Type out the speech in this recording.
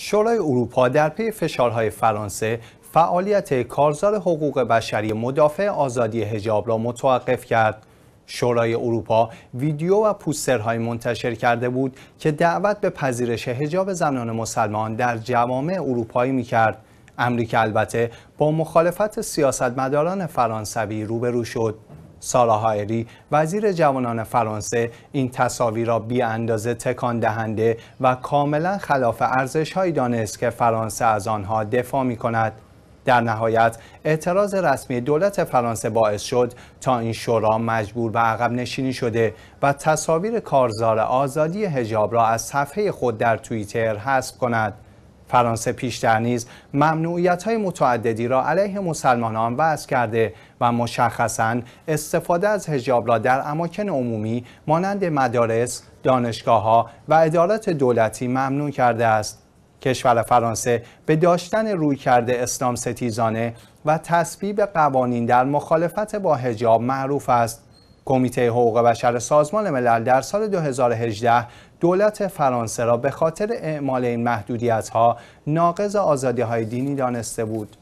شورای اروپا در پی فشارهای فرانسه فعالیت کارزار حقوق بشری مدافع آزادی هجاب را متوقف کرد. شورای اروپا ویدیو و پوسترهای منتشر کرده بود که دعوت به پذیرش هجاب زنان مسلمان در جوامع اروپایی می کرد. امریکا البته با مخالفت سیاستمداران فرانسوی روبرو شد. سارا هایری وزیر جوانان فرانسه این تصاویر را بی اندازه تکان دهنده و کاملا خلاف ارزش های دانست که فرانسه از آنها دفاع می کند. در نهایت اعتراض رسمی دولت فرانسه باعث شد تا این شورا مجبور به عقب نشینی شده و تصاویر کارزار آزادی هجاب را از صفحه خود در توییتر حذف کند. فرانسه پیشتر نیز ممنوعیت های متعددی را علیه مسلمانان وضع کرده و مشخصا استفاده از هجاب را در اماکن عمومی مانند مدارس، دانشگاه ها و ادارات دولتی ممنوع کرده است. کشور فرانسه به داشتن روی کرده اسلام ستیزانه و تصویب قوانین در مخالفت با هجاب معروف است. کمیته حقوق بشر سازمان ملل در سال 2018 دولت فرانسه را به خاطر اعمال این محدودیت ها ناقض آزادی های دینی دانسته بود.